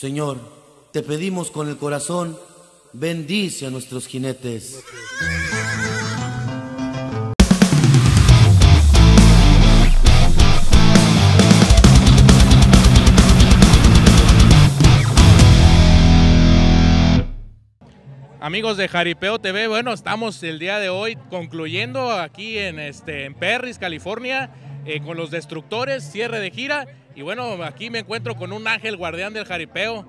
Señor, te pedimos con el corazón, bendice a nuestros jinetes. Amigos de Jaripeo TV, bueno, estamos el día de hoy concluyendo aquí en, este, en Perris, California eh, con los destructores, cierre de gira. Y bueno, aquí me encuentro con un ángel guardián del jaripeo.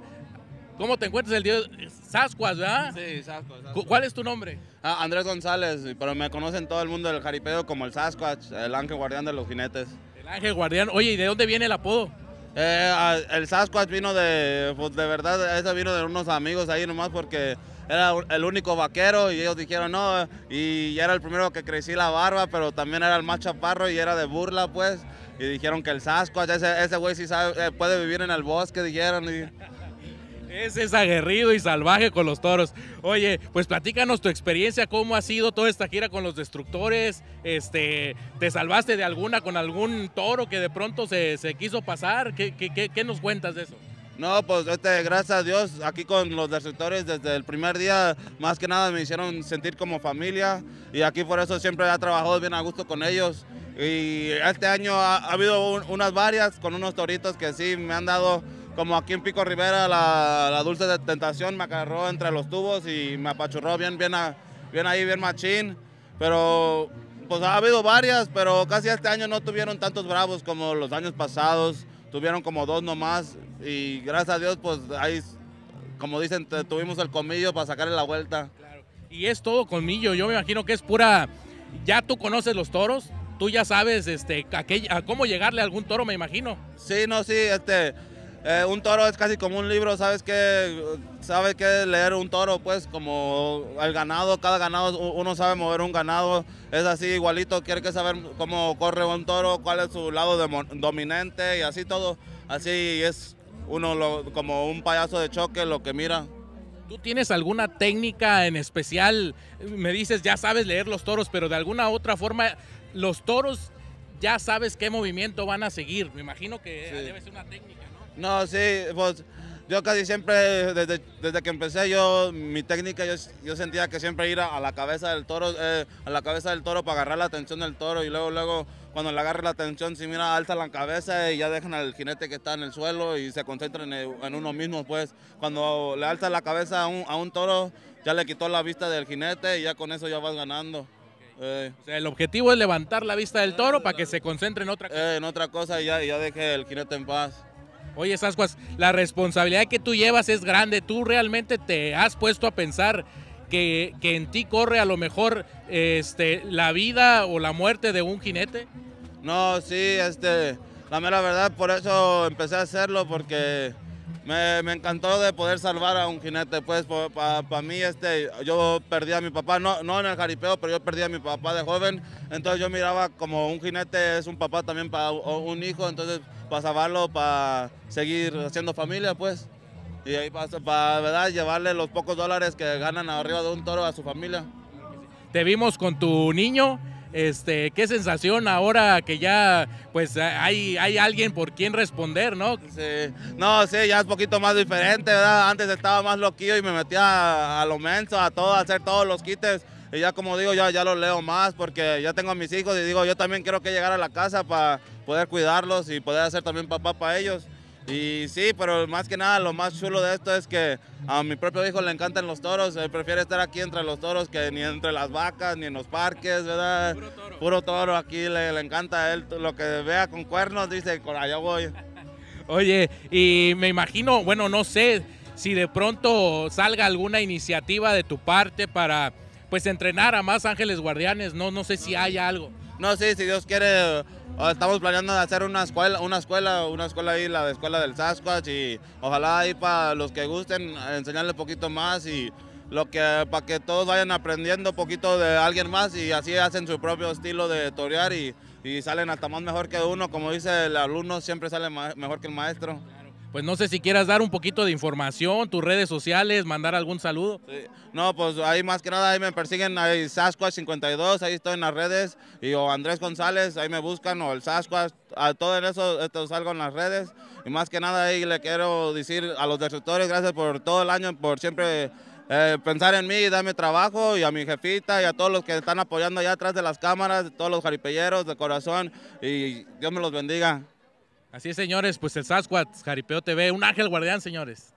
¿Cómo te encuentras el dios Sascuas, ¿verdad? Sí, Sascuas. ¿Cuál es tu nombre? Ah, Andrés González, pero me conocen todo el mundo del jaripeo como el Sasquatch, el ángel guardián de los jinetes. El ángel guardián. Oye, ¿y de dónde viene el apodo? Eh, ah, el Sasquatch vino de, pues, de verdad, eso vino de unos amigos ahí nomás porque era el único vaquero y ellos dijeron no, y era el primero que crecí la barba, pero también era el más chaparro y era de burla pues, y dijeron que el sasco ese güey sí sabe, eh, puede vivir en el bosque, dijeron. Y... Ese es aguerrido y salvaje con los toros. Oye, pues platícanos tu experiencia, cómo ha sido toda esta gira con los destructores. Este, ¿Te salvaste de alguna con algún toro que de pronto se, quiso pasar? qué, qué nos cuentas de eso? No, pues este, gracias a Dios, aquí con los destructores desde el primer día, más que nada me hicieron sentir como familia y aquí por eso siempre he trabajado bien a gusto con ellos. Y este año ha, habido unas varias con unos toritos que sí me han dado, como aquí en Pico Rivera, la, dulce de tentación me agarró entre los tubos y me apachurró bien, bien, bien ahí, bien machín. Pero pues ha habido varias, pero casi este año no tuvieron tantos bravos como los años pasados tuvieron como dos nomás y gracias a Dios pues ahí, como dicen, tuvimos el comillo para sacarle la vuelta. Y es todo comillo, yo me imagino que es pura, ya tú conoces los toros, tú ya sabes este, a, a cómo llegarle a algún toro, me imagino. Sí, no, sí, este eh, un toro es casi como un libro, sabes que sabe que leer un toro, pues como el ganado, cada ganado, uno sabe mover un ganado, es así igualito, quiere que saber cómo corre un toro, cuál es su lado dominante y así todo, así es uno como un payaso de choque lo que mira. ¿Tú tienes alguna técnica en especial? Me dices, ya sabes leer los toros, pero de alguna otra forma, los toros ya sabes qué movimiento van a seguir. Me imagino que debe ser una técnica. No, sí, pues yo casi siempre, desde, que empecé yo, mi técnica, yo, sentía que siempre ir a, la cabeza del toro, eh, a la cabeza del toro para agarrar la atención del toro y luego, luego, cuando le agarre la atención, si mira, alza la cabeza y ya dejan al jinete que está en el suelo y se concentran en, uno mismo, pues. Cuando le alza la cabeza a un, toro, ya le quitó la vista del jinete y ya con eso ya vas ganando. Eh. o sea, el objetivo es levantar la vista del toro para que se concentre en otra cosa. Eh, en otra cosa y ya, ya deje el jinete en paz. Oye, Sascuas, la responsabilidad que tú llevas es grande. Tú realmente te has puesto a pensar que, en ti corre a lo mejor este, la vida o la muerte de un jinete. No, sí, este, la mera verdad, por eso empecé a hacerlo, porque me, encantó de poder salvar a un jinete. Pues para mí, este, yo perdí a mi papá, no, no en el jaripeo, pero yo perdí a mi papá de joven. Entonces yo miraba como un jinete es un papá también para un hijo, entonces para salvarlo, para seguir haciendo familia, pues. Y ahí para, para ¿verdad? llevarle los pocos dólares que ganan arriba de un toro a su familia. Te vimos con tu niño. Este, qué sensación ahora que ya pues hay, hay alguien por quien responder, ¿no? Sí, no, sí, ya es un poquito más diferente, ¿verdad? Antes estaba más loquillo y me metía a, lo menso, a todo, a hacer todos los quites y ya como digo, ya, ya lo leo más porque ya tengo a mis hijos y digo, yo también quiero que llegar a la casa para poder cuidarlos y poder hacer también papá para ellos. Y sí, pero más que nada lo más chulo de esto es que a mi propio hijo le encantan los toros, él prefiere estar aquí entre los toros que ni entre las vacas, ni en los parques, ¿verdad? Puro toro. Puro toro aquí le, le encanta a él lo que vea con cuernos, dice, con allá voy. Oye, y me imagino, bueno, no sé si de pronto salga alguna iniciativa de tu parte para pues entrenar a más ángeles guardianes, no, no sé si hay algo. No, sé, si Dios quiere, estamos planeando hacer una escuela, una escuela, una escuela ahí, la escuela del Sasquatch y ojalá ahí para los que gusten enseñarle poquito más y lo que para que todos vayan aprendiendo un poquito de alguien más y así hacen su propio estilo de torear y, y salen hasta más mejor que uno, como dice el alumno siempre sale mejor que el maestro. Pues no sé si quieras dar un poquito de información, tus redes sociales, mandar algún saludo. No, pues ahí más que nada, ahí me persiguen, ahí Sasquatch52, ahí estoy en las redes, y o Andrés González, ahí me buscan, o el Sasquatch, a todo en eso esto salgo en las redes. Y más que nada ahí le quiero decir a los destructores, gracias por todo el año, por siempre eh, pensar en mí y darme trabajo y a mi jefita y a todos los que están apoyando allá atrás de las cámaras, todos los jaripelleros de corazón y Dios me los bendiga. Así es, señores, pues el Sasquatch, Jaripeo TV, un ángel guardián, señores.